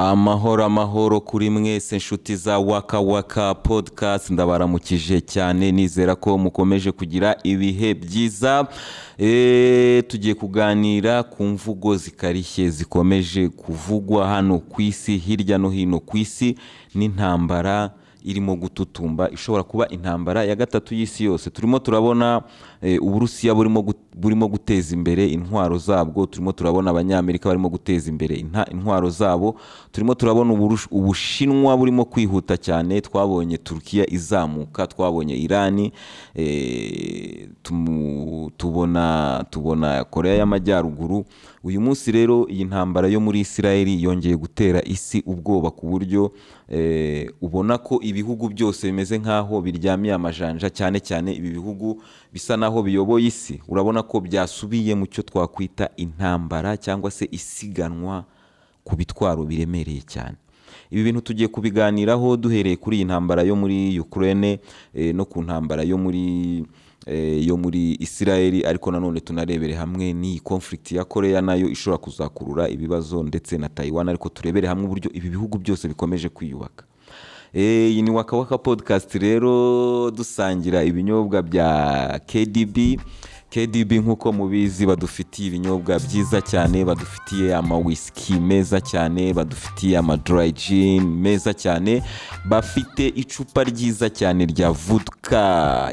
amahoro amahoro kuri mwese inshuti za waka waka podcast ndabaramukije cyane nizera ko mukomeje kugira ibihe byiza eh, tugiye kuganira ku mvugo zikarishye zikomeje kuvugwa hano ku isi hirya no hino ku isi n'intambara irimo gututumba ishobora kuba intambara ya gatatu y'isi yose turimo turabona eh, uburusiya burimo gututumba burimo guteza imbere intwaro zabwo turimo turabona abanyamerika barimo guteza imbere intwaro zabo turimo turabona ubushinwa burimo kwihuta cyane twabonye turukiya izamuka twabonye irani eh, tubona tubona Korea y'amajyaruguru uyu munsi rero iyi ntambara yo muri Isirayeli yongeye gutera isi ubwoba ku buryo eh, ubona ko ibihugu byose bimeze nk'aho biryamiye amajanja cyane cyane ibi bihugu bisa n'aho biyoboye isi urabona ko byasubiye mu cyo twakwita intambara cyangwa se isiganwa ku bitwaro biremereye cyane ibi bintu tugiye kubiganiraho duhereye kuri iyi ntambara yo muri Ukraine eh, no ku ntambara yo muri Eh, yo muri Israel ariko nanone tunarebere hamwe n'iyi conflict ya Korea nayo ishobora kuzakurura ibibazo ndetse na Taiwan ariko turebere hamwe uburyo ibi bihugu byose bikomeje kwiyubaka eh, iyi ni wakawaka podcast rero dusangira ibinyobwa bya KDB KDB nk'uko mubizi badufitiye ibinyobwa byiza cyane badufitiye amawisiki meza cyane badufitiye amadurayijini meza cyane bafite icupa ryiza cyane rya vuduka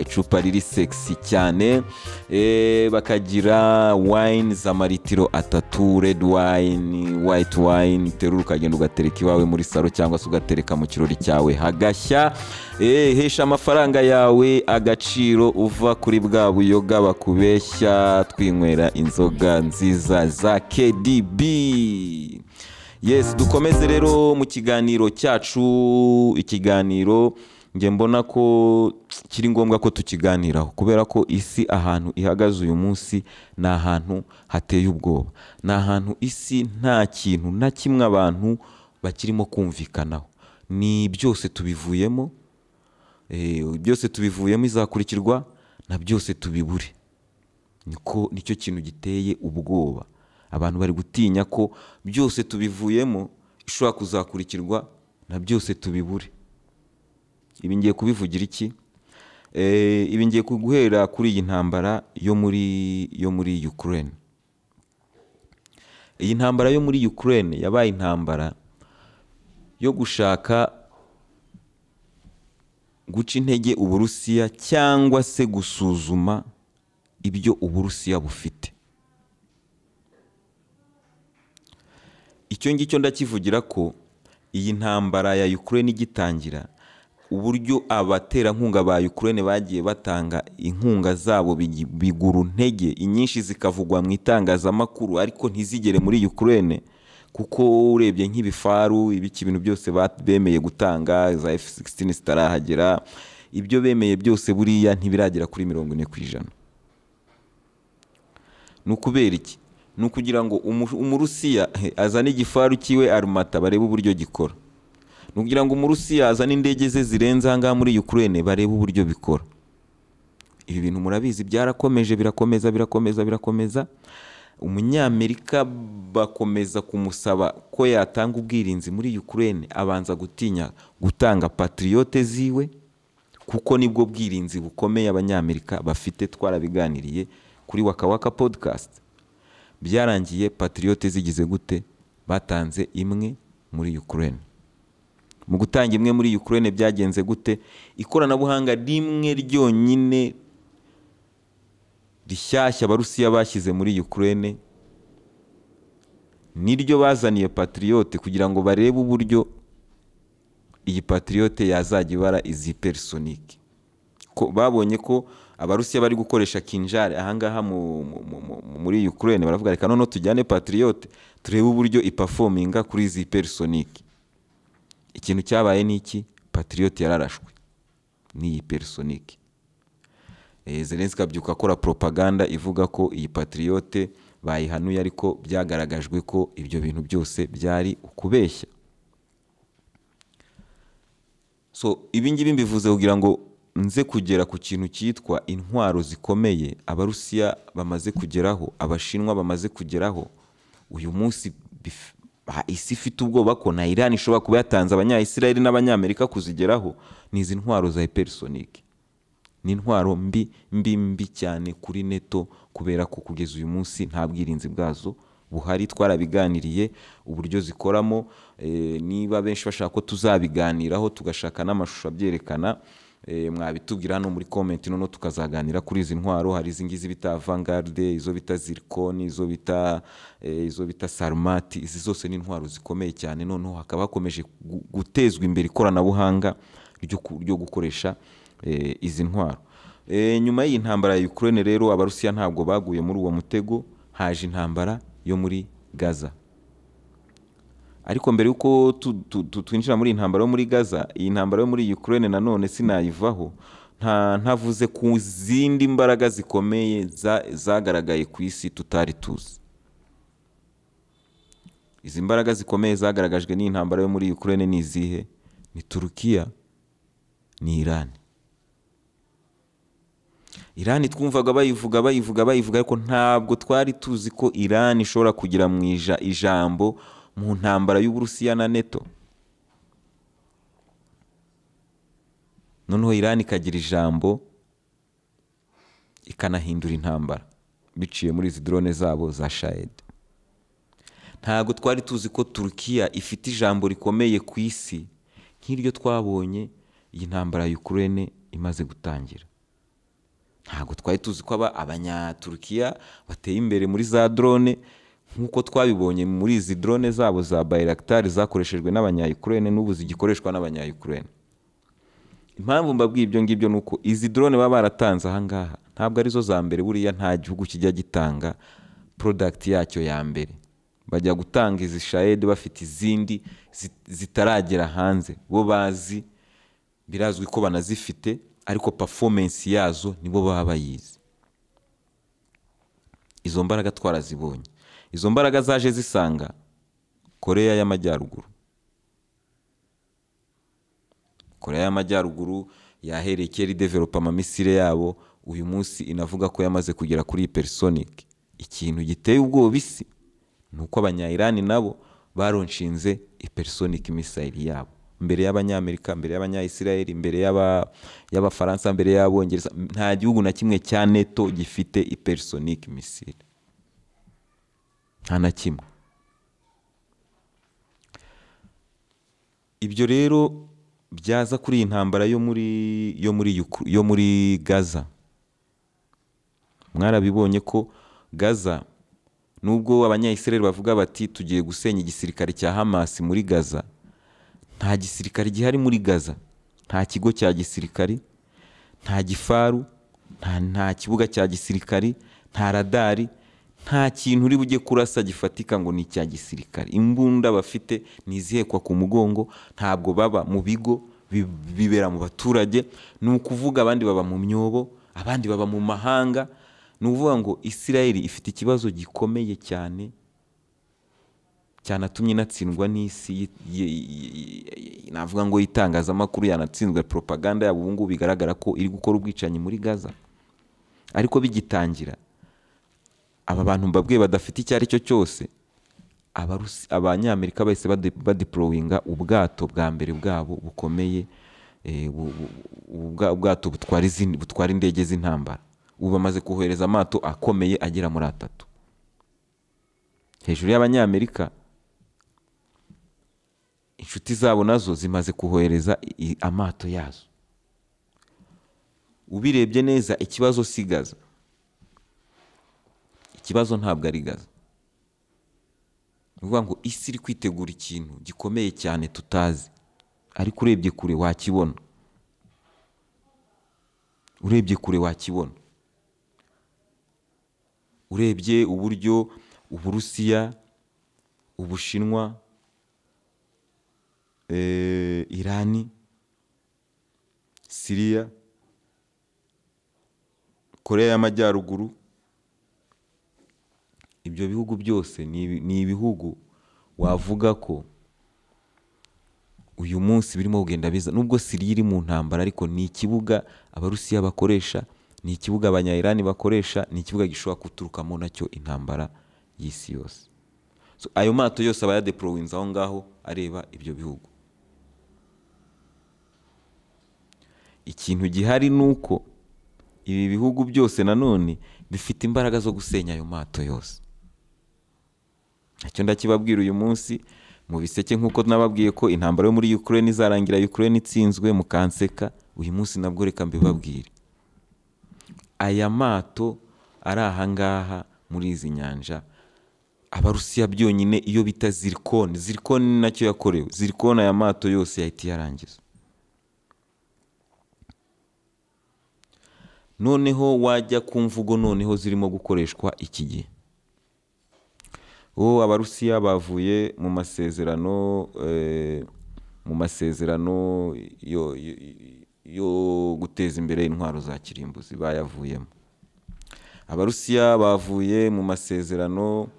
icupa riri sexy cyane eh, bakagira wayini maritiro atatu Red wayini white wayini uterura ukagenda ugatereka iwawe muri salo cyangwa se ugatereka mu kirori cyawe hagashya eh, hesha amafaranga yawe agaciro uva kuri bwa buyoga bakubera twibeshya twinywera inzoga nziza za KDB yes dukomeze rero mu kiganiro cyacu ikiganiro njye mbona ko kiri ngombwa ko tukiganiraho kubera ko isi ahantu ihagaze uyu munsi ni ahantu hateye ubwoba ni ahantu isi nta kintu na kimwe abantu bakirimo kumvikanaho ni byose tubivuyemo eh, byose tubivuyemo izakurikirwa na byose tubibure niko nicyo kintu giteye ubwoba abantu bari gutinya ko byose tubivuyemo ishobora kuzakurikirwa na byose tubibure ibi ngiye kubivugira iki eh, ibi ngiye guhera kuri iyi ntambara yo muri yo muri Ukraine iyi ntambara yo muri Ukraine yabaye intambara yo gushaka guca intege uburusiya cyangwa se gusuzuma ibyo uburusiya bufite icyo ngicyo ndakivugira ko iyi ntambara ya Ukraine igitangira uburyo abaterankunga ba Ukraine bagiye batanga inkunga zabo bigura intege inyinshi zikavugwa mu itangazamakuru ariko ntizigere muri Ukraine kuko urebye nk'ibifaru ibiki ibintu byose bemeye gutanga za F16 zitarahagera ibyo bemeye byose buriya ntibiragera kuri mirongo ine ku ijana ni ukubera iki ni ukugira ngo umurusiya azane igifaru cyiwe arumata barebe uburyo gikora ni ukugira ngo umurusiya azane indege ze zirenze aha ngaha muri Ukraine barebe uburyo bikora ibi bintu murabizi byarakomeje birakomeza birakomeza birakomeza umunyamerika bakomeza kumusaba ko yatanga ubwirinzi muri Ukraine abanza gutinya gutanga patriyote ziwe kuko nibwo bwirinzi bukomeye abanyamerika bafite twarabiganiriye kuri wakawaka podikasti byarangiye patiriyote zigize gute batanze imwe muri Ukraine mu gutanga imwe muri Ukraine byagenze gute ikoranabuhanga rimwe ryonyine rishyashya abarusiya bashyize muri Ukraine niryo bazaniye patiriyote kugira ngo barebe uburyo iyi patiriyote yazajya ibara izi personike babonye ko abarusiya bari gukoresha kinjari ahangaha muri ukraine baravuga reka noneho tujyane patriyote turebe uburyo ipafominga kuri izi perisonike ikintu cyabaye ni iki patriyote yararashwe n'iyi perisonike eh, zelenski abyuka akora propaganda ivuga ko iyi patriyote bayihanuye ariko byagaragajwe ko ibyo bintu byose byari ukubeshya so ibingibi mbivuze kugira ngo nze kugera ku kintu cyitwa intwaro zikomeye abarusiya bamaze kugeraho abashinwa bamaze kugeraho uyu munsi isi ifite ubwoba ko na irani ishobora kuba yatanze abanyayisiraheli n'abanyamerika kuzigeraho ni izi ntwaro za hypersonike ni intwaro mbi mbi mbi cyane kuri neto kubera ko kugeza uyu munsi nta bwirinzi bwazo buhari twarabiganiriye uburyo zikoramo eh, niba benshi bashaka ko tuzabiganiraho tugashaka n'amashusho abyerekana Eh, mwabitubwira hano muri komenti noneho tukazaganira kuri izi ntwaro hari izi ngizi bita vangarde izo bita zirikoni izo bita eh, izo bita sarumati izi zose ni intwaro zikomeye cyane noneho hakaba hakomeje gutezwa imbere ikoranabuhanga ryo gukoresha eh, izi ntwaro nyuma y'iyi ntambara ya Ukraine rero abarusiya ntabwo baguye muri uwo mutego haje intambara yo muri gaza ariko mbere y'uko twinjira muri intambara yo muri gaza iyi ntambara yo muri Ukraine nanone sinayivaho ntavuze ku zindi mbaraga zikomeye zagaragaye ku isi tutari tuzi izi mbaraga zikomeye zagaragajwe n'intambara yo muri Ukraine ni izihe ni turukiya ni irani irani twumvaga bayivuga bayivuga bayivuga ariko ntabwo twari tuzi ko irani ishobora kugira mu ijambo mu ntambara y'uburusiya na neto noneho irani ikagira ijambo ikanahindura intambara biciye muri izi drone zabo za shayedi ntabwo twari tuzi ko turukiya ifite ijambo rikomeye ku isi nk'iryo twabonye iyi ntambara y'ukurene imaze gutangira ntabwo twari tuzi ko aba abanyaturukiya bateye imbere muri za drone nk'uko twabibonye muri izi drone zabo za bayiragitari zakoreshejwe n'abanyayukurene n'ubu zigikoreshwa n'abanyayukurene impamvu mbabwiye ibyo ngibyo ni uko izi drone baba baratanze ahangaha ntabwo arizo za mbere buriya nta gihugu kijya gitanga porodagiti yacyo ya mbere bajya gutanga izi shayede bafite izindi zitaragera hanze bo bazi birazwi ko banazifite ariko pafomensi yazo nibo baba bayizi izo mbaraga twarazibonye izo mbaraga zaje zisanga koreya y'amajyaruguru koreya y'amajyaruguru yahereye kera ideveropa amamisire yabo uyu munsi inavuga ko yamaze kugera kuri perisonike ikintu giteye ubwoba isi ni uko abanyayirani nabo baronshinze iperisonike imisayiri yabo mbere y'abanyamerika mbere y'abanyayisiraheli mbere y'abafaransa mbere y'abongereza nta gihugu na kimwe cya neto gifite iperisonike imisire nta na kimwe ibyo rero byaza kuri iyi ntambara yo muri yo muri yo muri gaza mwarabibonye ko gaza nubwo abanyayisireri bavuga bati tugiye gusenya igisirikare cya hamasi muri gaza nta gisirikare gihari muri gaza nta kigo cya gisirikare nta gifaru nta kibuga cya gisirikare nta radari nta kintu uri bujye kurasa gifatika ngo ni icya gisirikare imbunda bafite ntizihekwa ku mugongo ntabwo baba mu bigo bibera mu baturage ni ukuvuga abandi baba mu myobo abandi baba mu mahanga ni ukuvuga ngo israel ifite ikibazo gikomeye cyane cyanatumye inatsindwa n'isi navuga ngo itangazamakuru yanatsinzwe propaganda yabo ubungubu bigaragara ko iri gukora ubwicanyi muri gaza ariko bigitangira aba bantu mbabwiye badafite icyo ari cyo cyose abanyamerika bahise badipurowinga ubwato bwa mbere bwabo bukomeye eh, ubwato butwara indege z'intambara ubu bamaze kohereza amato akomeye agera muri atatu hejuru y'abanyamerika inshuti zabo nazo zimaze kohereza amato yazo ubirebye neza ikibazo sigaza ikibazo ntabwo ari gaza ni ngo isi iri kwitegura ikintu gikomeye cyane tutazi ariko urebye kure wakibona urebye kure wakibona urebye uburyo uburusiya ubushinwa eh, irani siriya koreya y'amajyaruguru ibyo bihugu byose ni ibihugu wavuga ko uyu munsi birimo kugenda biza nubwo siriya iri mu ntambara ariko ni ikibuga abarusiya bakoresha ni ikibuga abanyayirani bakoresha ni ikibuga gishobora guturukamo nacyo intambara y'isi yose ayo mato yose aba yadeporowinze aho ngaho areba ibyo bihugu ikintu gihari ni uko ibi bihugu byose nanone bifite imbaraga zo gusenya ayo mato yose icyo ndakibabwira uyu munsi mu biseke nk'uko nababwiye ko intambara yo muri Ukraine izarangira Ukraine itsinzwe mu kanseka uyu munsi nabwo reka mbibabwire aya mato ari ngaha muri izi nyanja abarusiya byonyine iyo bita zirikoni zirikoni ni nacyo yakorewe zirikoni aya mato yose yahita iyarangiza noneho wajya ku mvugo noneho zirimo gukoreshwa iki gihe ubu abarusiya bavuye mu masezerano eh, mu masezerano yo guteza imbere intwaro za kirimbuzi bayavuyemo abarusiya bavuye mu masezerano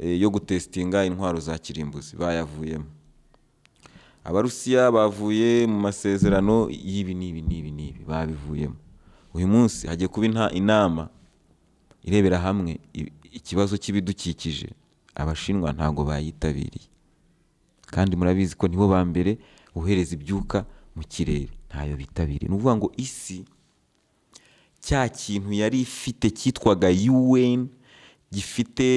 eh, yo gutesitinga intwaro za kirimbuzi bayavuyemo abarusiya bavuye mu masezerano y'ibi n'ibi n'ibi n'ibi babivuyemo uyu munsi hagiye kuba inama irebera hamwe ikibazo cy'ibidukikije abashinwa ntabwo bayitabiriye kandi murabizi ko nibo ba mbere uhereza ibyuka mu kirere ntayo bitabiriye ni ukuvuga ngo isi cya kintu yari ifite cyitwaga un gifite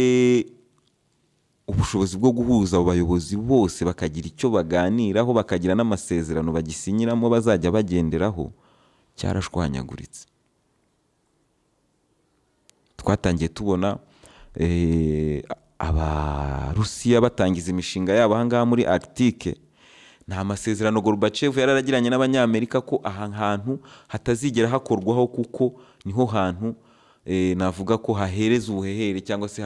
ubushobozi bwo guhuza abo bayobozi bose bakagira icyo baganiraho bakagira n'amasezerano bagisinyiramo bazajya bagenderaho cyarashwanyaguritse twatangiye tubona eh, abarusiya batangiza imishinga yabo ahangaha muri arctique nta masezerano gorbachev yararagiranye n'abanyamerika ko aha hantu hatazigera hakorwaho kuko niho hantu eh, navuga ko hahereza ubuhehere cyangwa se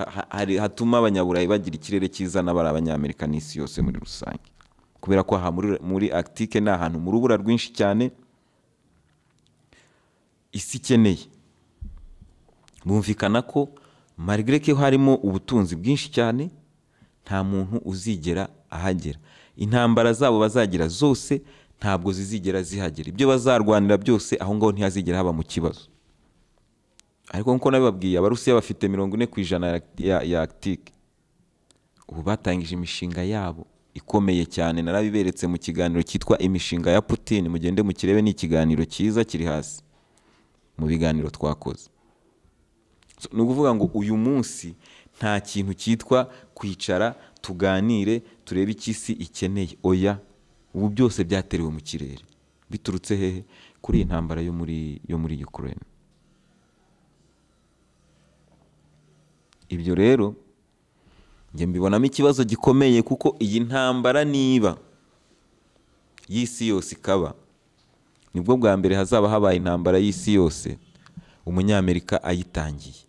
hatuma abanyaburayi bagira ikirere cyiza n'abari abanyamerika n'isi yose muri rusange kubera ko aha muri arctique ni ahantu mu rubura rwinshi cyane isi ikeneye bumvikana ko marigere ko harimo ubutunzi bwinshi cyane nta muntu uzigera ahagera intambara zabo bazagira zose ntabwo zizigera zihagera ibyo bazarwanira byose aho ngaho ntihazigera haba mu kibazo ariko nk'uko nabibabwiye abarusiya bafite mirongo ine ku ijana ya akitike ubu batangije imishinga yabo ikomeye cyane narabiberetse mu kiganiro cyitwa imishinga ya Putin mugende mukirebe ni ikiganiro cyiza kiri hasi mu biganiro twakoze ni ukuvuga ngo uyu munsi nta kintu cyitwa kwicara tuganire turebe icyo isi ikeneye oya ubu byose byaterewe mu kirere biturutse hehe kuri iyi ntambara yo muri yo muri Ukraine ibyo rero njye mbibonamo ikibazo gikomeye kuko iyi ntambara niba y'isi yose ikaba nibwo bwa mbere hazaba habaye intambara y'isi yose umunyamerika ayitangiye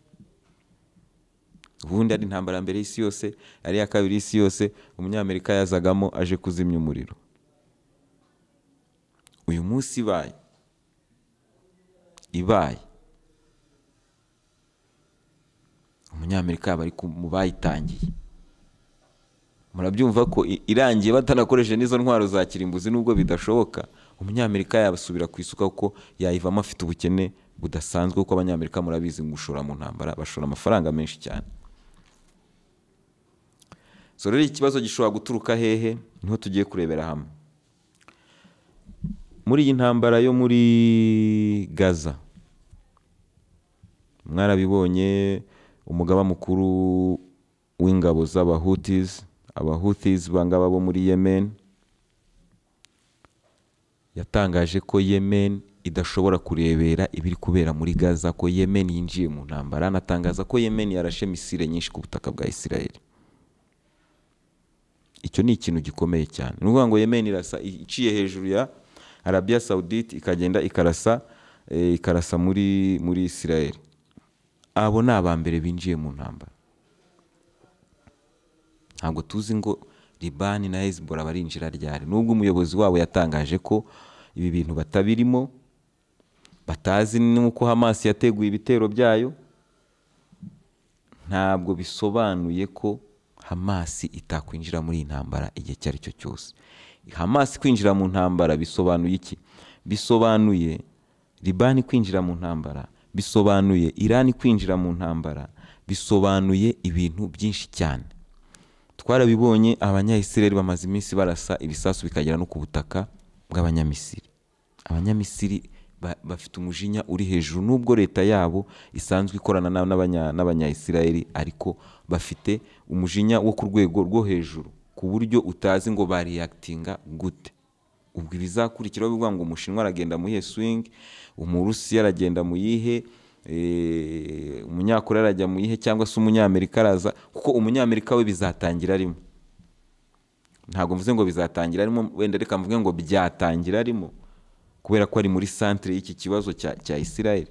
ubundi ari intambara mbere y'isi yose ari iya kabiri y'isi yose umunyamerika yazagamo aje kuzimya umuriro uyu munsi ibaye ibaye umunyamerika yaba ari mu bayitangiye murabyumva ko irangiye batanakoresheje n'izo ntwaro za kirimbuzi nubwo bidashoboka umunyamerika yabasubira ku isuka kuko yayivamo afite ubukene budasanzwe kuko abanyamerika murabizi ngo ushora mu ntambara bashora amafaranga menshi cyane so rero ikibazo gishobora guturuka hehe niho tugiye kurebera hamwe muri iyi ntambara yo muri gaza mwarabibonye umugaba mukuru w'ingabo z'abahutizi abahutizi bangaba bo muri yemen yatangaje ko yemen idashobora kurebera ibiri kubera muri gaza ko yemen yinjiye mu ntambara anatangaza ko yemen yarashe misire nyinshi ku butaka bwa israel icyo ni ikintu gikomeye cyane ni ukuvuga ngo yemen irasa iciye hejuru ya arabiya sawudite ikagenda ikarasa eh, ikarasa muri muri israel abo ni mbere binjiye mu ntambara ntabwo tuzi ngo libani na hezbollah barinjira ryari nubwo umuyobozi wabo yatangaje ko ibi bintu batabirimo batazi n'uko hamasi yateguye ibitero byayo ntabwo bisobanuye ko hamasi itakwinjira muri iyi ntambara igihe icyo ari cyo cyose hamasi kwinjira mu ntambara bisobanuye iki bisobanuye libani kwinjira mu ntambara bisobanuye irani kwinjira mu ntambara bisobanuye ibintu byinshi cyane twarabibonye abanyayisireri bamaze iminsi barasa ibisasu bikagera no ku butaka bw'abanyamisiri abanyamisiri bafite umujinya uri hejuru nubwo leta yabo isanzwe ikorana n'abanyayisirayeli ariko bafite umujinya wo ku rwego rwo hejuru ku buryo utazi ngo bariyakitinga gute ubwo ibizakurikiraho bivuga ngo umushinwa aragenda mu iyihe swingi umurusiya aragenda mu yihe eh, umunyakore arajya mu yihe cyangwa se umunyamerika araza kuko umunyamerika we bizatangira arimo ntabwo mvuze ngo bizatangira arimo wenda reka mvuge ngo byatangira arimo kubera ko ari muri santire y'iki kibazo cya isirayeli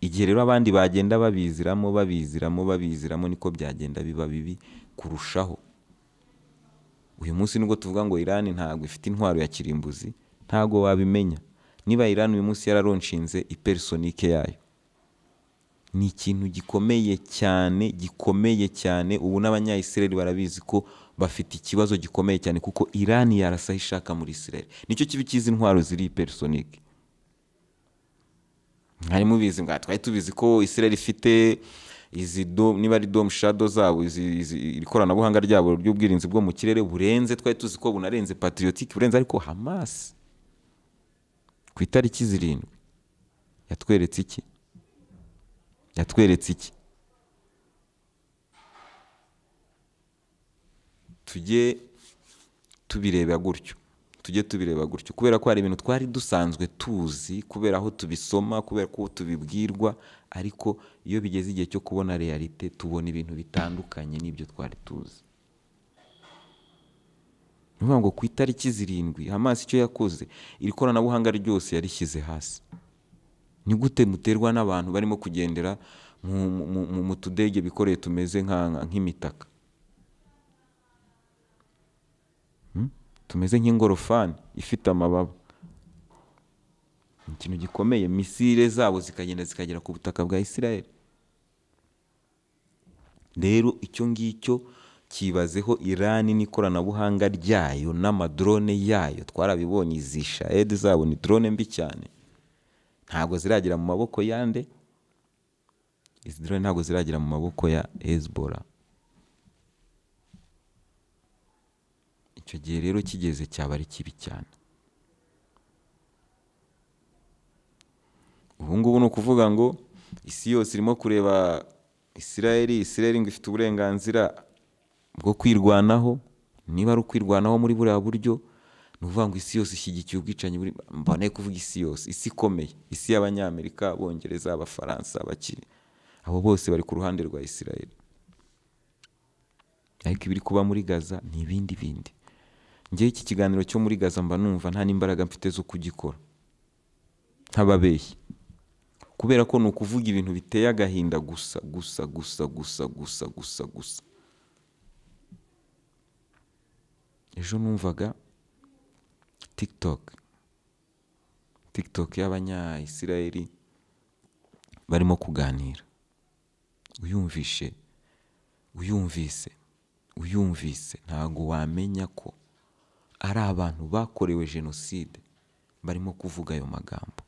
igihe rero abandi bagenda babiziramo babiziramo babiziramo niko byagenda biba bibi kurushaho uyu munsi nubwo tuvuga ngo irani ntabwo ifite intwaro ya kirimbuzi ntabwo wabimenya niba irani uyu munsi yararonshinze iperisonike yayo ni ikintu gikomeye cyane gikomeye cyane ubu n'abanyayisireri barabizi ko bafite ikibazo gikomeye cyane kuko irani yarasa ishaka muri isireri nicyo kiba kizi intwaro ziri iperisonike mwari mubizi bwa ah, twari tubizi ko israel ifite izi niba ari domu shado zabo ikoranabuhanga ryabo ry'ubwirinzi bwo mu kirere burenze twari tuzi ko bunarenze patriotique burenze ariko Hamas ku itariki zirindwi yatweretse iki yatweretse iki tujye tubirebera gutyo tujye tubireba gutyo kubera ko hari ibintu twari dusanzwe tuzi kubera aho tubisoma kubera ko tubibwirwa ariko iyo bigeze igihe cyo kubona realite tubona ibintu bitandukanye n'ibyo twari tuzi ni ngo ku itariki zirindwi amazi icyo yakoze iri koranabuhanga ryose yarishyize hasi ni gute muterwa n'abantu barimo kugendera mu tudege bikoreye tumeze nk'imitaka tumeze nk'ingorofani ifite amababa ikintu gikomeye misile zabo zikagenda zikagera ku butaka bwa isirayeli rero icyo ngicyo kibazeho irani n'ikoranabuhanga ryayo n'amadrone yayo twarabibonye izi shahede zabo ni drone mbi cyane ntabwo ziragera mu maboko yande izi drone ntabwo ziragera mu maboko ya hezbollah icyo gihe rero kigeze cyaba ari kibi cyane ubu ngubu ni ukuvuga ngo isi yose irimo kureba isirayeli isirayeli ngo ifite uburenganzira bwo kwirwanaho niba ari ukwirwanaho muri buriya buryo ni ukuvuga ngo isi yose ishyigikiye ubwicanyi buri mbone kuvuga isi yose isi ikomeye isi y'abanyamerika abongereza abafaransa abakiri abo bose bari ku ruhande rwa isirayeli ariko ibiri kuba muri gaza ni ibindi bindi njyewe iki kiganiro cyo muri gaza mba numva nta n'imbaraga mfite zo kugikora ntababeshye kubera ko ni ukuvuga ibintu biteye agahinda gusa gusa gusa gusa gusa gusa gusa ejo numvaga tiktok tiktok y'abanyayisirayeli barimo kuganira uyumvishe uyumvise uyumvise ntago wamenya ko ari abantu bakorewe jenoside barimo kuvuga ayo magambo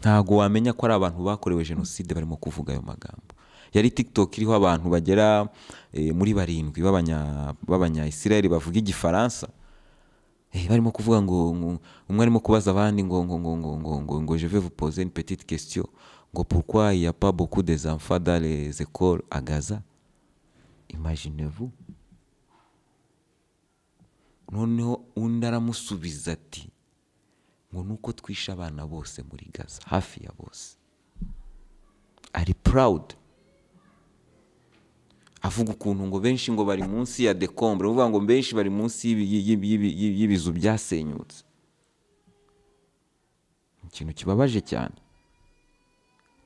ntago wamenya ko ari abantu bakorewe jenoside barimo kuvuga ayo magambo yari tiktok iriho abantu bagera eh, muri barindwi b'abanya bavuga igifaransa eh, barimo kuvuga ngo umwe arimo kubaza abandi ngo ngo ngo ngo ngo ngo ngo je vais vous poser une petite question ngo pourquoi il pas beaucoup des enfants dans les écoles à Gaza imaginez vous noneho undi aramusubiza ati ngo uko twishe abana bose muri gaza hafi ya bose ari proud avuga ukuntu ngo benshi ngo bari munsi ya dekombure uvuga ngo benshi bari munsi y'ibizu byasenyutse ikintu kibabaje cyane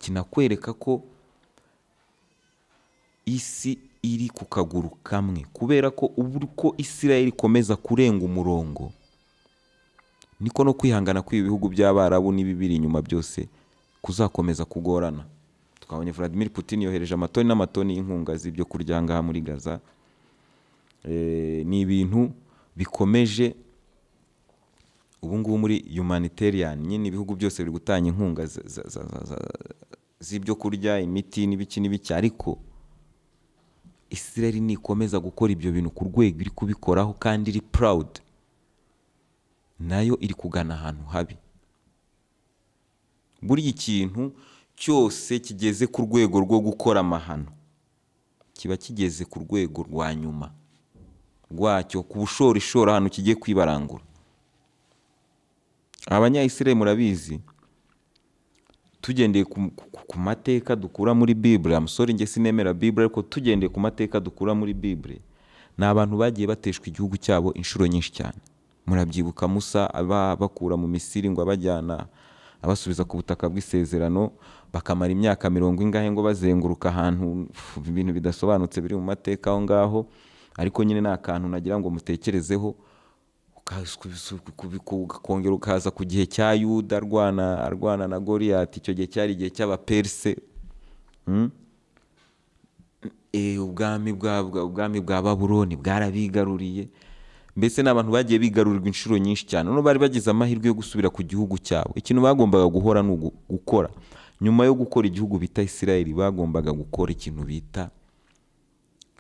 kinakwereka ko isi iri ku kaguru kamwe kubera ko uko isirayeli ikomeza kurenga umurongo niko no kwihangana kw'ibi bihugu by'abarabu n'ibibiri inyuma byose kuzakomeza kugorana twabonye Vladimir Putin yohereje amatoni n'amatoni y'inkunga z'ibyo kurya ngaha muri gaza eh, ni ibintu bikomeje ubu ngubu muri humanitarian nyine ibihugu byose biri gutanga inkunga z'ibyo kurya imiti n'ibiki n'ibiki ariko israel nikomeza gukora ibyo bintu ku rwego iri kubikoraho kandi iri proud nayo iri kugana ahantu habi buriya ikintu cyose kigeze ku rwego rwo gukora amahano kiba kigeze ku rwego rwa nyuma rwacyo ku bushorishori ahantu kigiye kwibarangura abanyayisire murabizi tugendeye ku mateka dukura muri bibure amusore njye sinemera bibure ariko tugendeye ku mateka dukura muri bibure ni abantu bagiye bateshwa igihugu cyabo inshuro nyinshi cyane murabyibuka musa bakura mu misiri ngo abajyana abasubiza ku butaka bw'isezerano bakamara imyaka mirongo ingahe ngo bazenguruka ahantu ibintu bidasobanutse biri mu mateka aho ngaho ariko nyine ni akantu nagira ngo mutekerezeho ukongera ukaza ku gihe cya yuda arwana arwana na goriyati icyo gihe cyari igihe cy'abaperise ubwami hmm? eh, ubwami bwa baburoni bwarabigaruriye mbese ni abantu bagiye bigarurirwa inshuro nyinshi cyane none bari bagize amahirwe yo gusubira ku gihugu cyabo ikintu bagombaga guhora ni gukora nyuma yo gukora igihugu bita isirayeli bagombaga gukora ikintu bita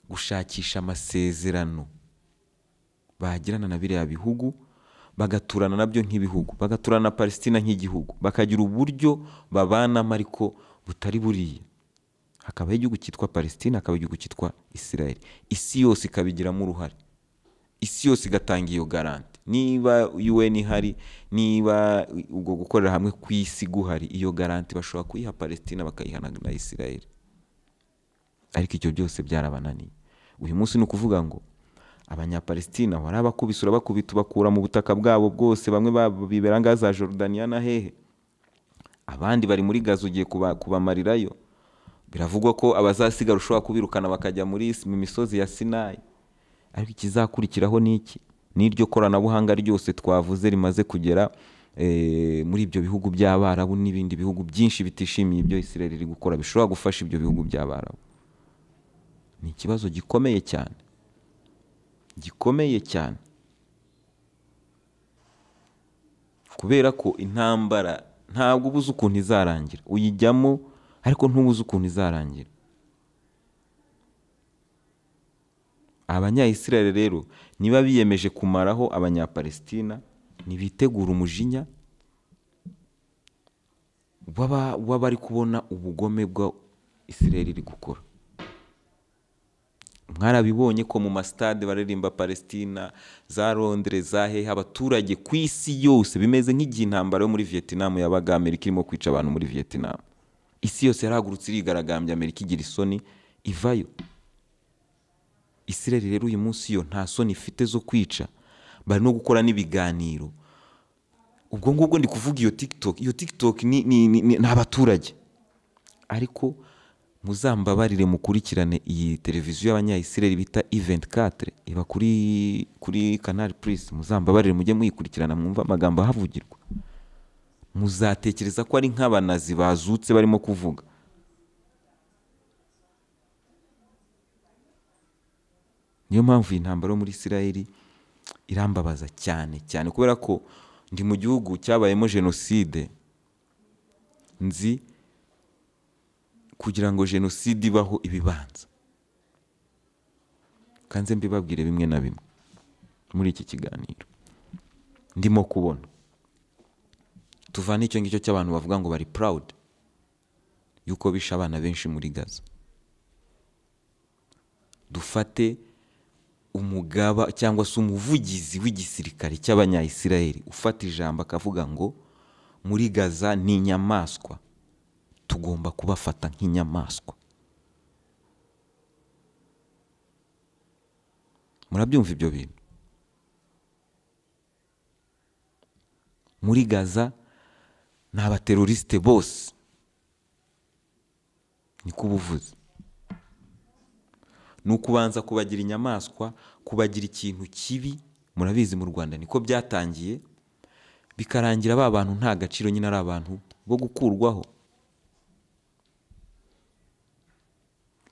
gushakisha amasezerano bagirana na biriya bihugu bagaturana nabyo nk'ibihugu bagaturana na palesitina nk'igihugu bakagira uburyo babanamo ariko butari buriya hakabaho igihugu cyitwa Palestina hakaba igihugu cyitwa israel isi yose ikabigiramo uruhare isi yose igatanga iyo garanti niba UN ihari niba ubwo gukorera hamwe ku isi guhari iyo garanti bashobora kuyiha Palestina bakayihana na israel ariko ibyo byose byarabananiye uyu munsi ni ukuvuga ngo Abanyapalestina wari warabakubise urabakubita ubakura mu butaka bwabo bwose bamwe bibera ngaho za jorudaniya na hehe abandi bari muri gaza ugiye kubamarirayo biravugwa ko abazasigara ushobora kubirukana bakajya muri mu misozi ya sinayi ariko ikizakurikiraho ni iki n'iryo koranabuhanga ryose twavuze rimaze kugera eh, muri ibyo bihugu by'abarabu n'ibindi bihugu byinshi bitishimiye ibyo isirere iri gukora bishobora gufasha ibyo bihugu by'abarabu ni ikibazo gikomeye cyane gikomeye cyane kubera ko intambara ntabwo uba ukuntu izarangira uyijyamo ariko ntuba ukuntu izarangira abanyayisirayeli rero niba biyemeje kumaraho abanyapalestina ntibitegura umujinya w'abari kubona ubugome bwa isirayeli iri gukora mwarabibonye ko mu masitade bararirimba Palestina za londire za hehe abaturage ku isi yose bimeze nk'igihe intambara yo muri vietnam yabaga amerika irimo kwica abantu muri vietnam isi yose yarahagurutse irigaragambya amerika igira isoni ivayo isireri rero uyu munsi yo nta soni ifite zo kwica bari no gukora n'ibiganiro ubwo ngubwo ndi kuvuga iyo TikTok iyo tikitoki ni abaturage ariko muzambabarire mukurikirane iyi televiziyo y'abanyayisireri bita Event 24 iba kuri kuri canal plus muzambabarire mujye muyikurikirana mwumva amagambo ahavugirwa muzatekereza ko ari nk'abanazi bazutse barimo kuvuga niyo mpamvu iyi ntambaro yo muri isirayeli irambabaza cyane cyane kubera ko ndi mu gihugu cyabayemo jenoside nzi kugira ngo jenoside ibaho ibibanza kanze mbibabwire bimwe na bimwe muri iki kiganiro ndimo kubona tuvana icyo ngicyo cy'abantu bavuga ngo bari purawudi yuko bishe abana benshi muri gaza dufate umugaba cyangwa se umuvugizi w'igisirikare cy'abanyayisiraheli ufata ijambo akavuga ngo muri gaza ni inyamaswa tugomba kubafata nk'inyamaswa murabyumva ibyo bintu muri gaza ni abaterorisite bose niko ubuvuzi ni ukubanza kubagira inyamaswa kubagira ikintu kibi murabizi mu rwanda niko byatangiye bikarangira ba bantu nta gaciro nyine ari abantu bo gukurwaho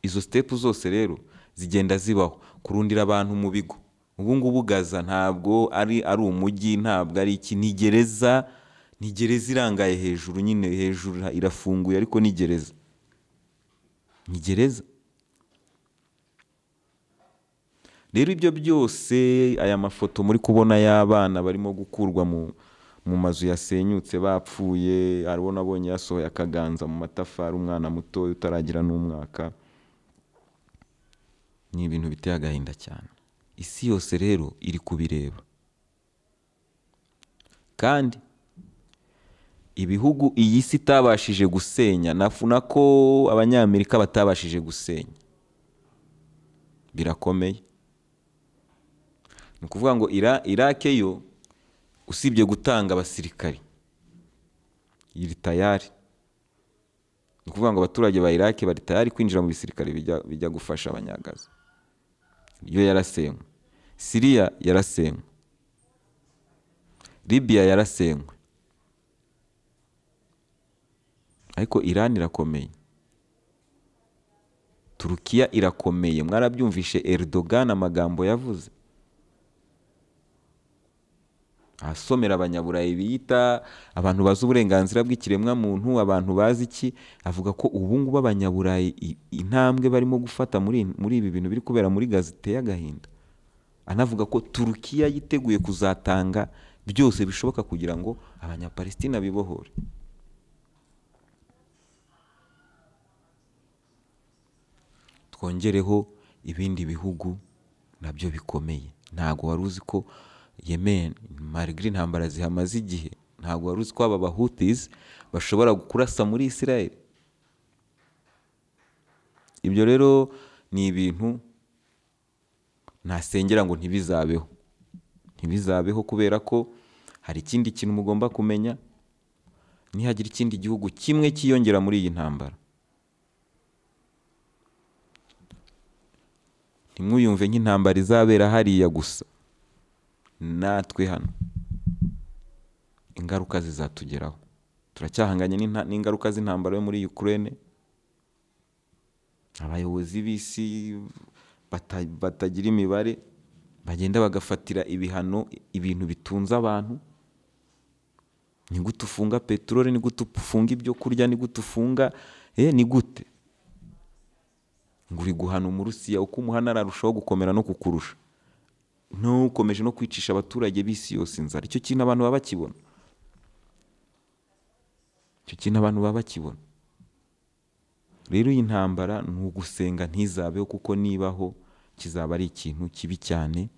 izo sitepu zose rero zigenda zibaho kurundira abantu mu bigo ubu ngubu gaza ntabwo ari ari umujyi ntabwo ari iki ni gereza ni gereza irangaye hejuru nyine hejuru irafunguye ariko ni gereza ni gereza rero ibyo byose aya mafoto muri kubona y'abana barimo gukurwa mu mu mazu yasenyutse bapfuye arabona abonye yasohoye akaganza mu matafari umwana muto utaragira n'umwaka ni ibintu biteye agahinda cyane isi yose rero iri kubireba kandi ibihugu iyi si itabashije gusenya nafuna ko abanyamerika batabashije gusenya birakomeye ni ukuvuga ngo irake yo usibye gutanga abasirikari iri tayari ni ukuvuga ngo abaturage ba irake bari tayari kwinjira mu bisirikare bijya gufasha abanyagaza yo yarasenywe siriya yarasenywe libiya yarasenywe ariko irani irakomeye turukiya irakomeye mwarabyumvishe Erdogan amagambo yavuze asomera abanyaburayi biyita abantu bazi uburenganzira bw'ikiremwamuntu abantu bazi iki avuga ko ubu ngubu abanyaburayi intambwe barimo gufata muri ibi bintu biri kubera muri gazete y'agahinda anavuga ko turukiya yiteguye kuzatanga byose bishoboka kugira ngo abanyapalestina bibohore twongereho ibindi bihugu nabyo bikomeye ntago wari uzi ko yemen marigre intambara zihamaze igihe ntabwo wari uzi ko aba bahutizi bashobora kurasa muri israel ibyo rero ni ibintu ntasengera ngo ntibizabeho ntibizabeho kubera ko hari ikindi kintu mugomba kumenya nihagira ikindi gihugu kimwe cyiyongera muri iyi ntambara ntimwiyumve nk'intambara izabera hariya gusa natwe hano ingaruka zizatugeraho turacyahanganye n'ingaruka z'intambara yo muri Ukraine abayobozi b'isi batagira imibare bagenda bagafatira ibihano ibintu bitunze abantu ni gute ufunga peteroli ni gute ufunga ibyo kurya ni gute ufunga eh, ni gute ngo uri guhana umurusiya uko umuhana ararushaho gukomera no kukurusha ntukomeje no kwicisha abaturage b'isi yose inzara icyo kintu abantu baba bakibona icyo kintu abantu baba bakibona rero iyi ntambara ni ugusenga ntizabeho kuko nibaho kizaba ari ikintu kibi cyane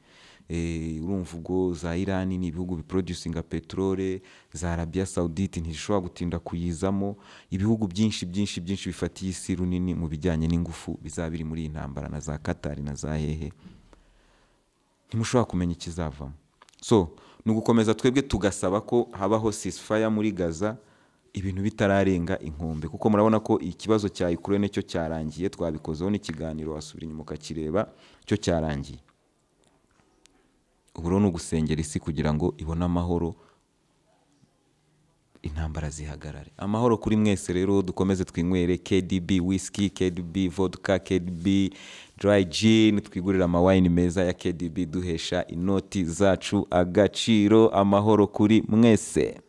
eh, urumva ubwo za irani ni ibihugu biproducinga peterole za Arabia sawudite ntizishobora gutinda kuyizamo ibihugu byinshi byinshi byinshi bifatiye isi runini mu bijyanye n'ingufu bizaba biri muri iyi ntambara na za katari na za hehe ntimushobora kumenya ikizavamo so ni ugukomeza twebwe tugasaba ko habaho sisifaya muri gaza ibintu bitararenga inkombe kuko murabona ko ikibazo cya ikurene cyo cyarangiye twabikozeho n'ikiganiro wasubira inyuma ukakireba cyo cyarangiye ubu rero ni ugusengera isi kugira ngo ibone amahoro intambara zihagarare amahoro kuri mwese rero dukomeze twinywere kdb wisiki kdb vodka kdb dry gin twigurira amawayini meza ya KDB duhesha inoti zacu agaciro amahoro kuri mwese